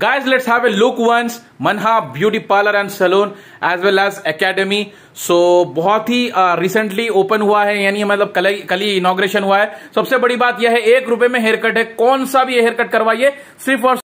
guys let's have a look once manha beauty parlor and salon as well as academy so बहुत ही recently uh, open हुआ है यानी मतलब कल कल ही इनोग्रेशन हुआ है सबसे बड़ी बात यह है एक रुपए में हेयर कट है कौन सा भी हेयर कट करवाइए सिर्फ और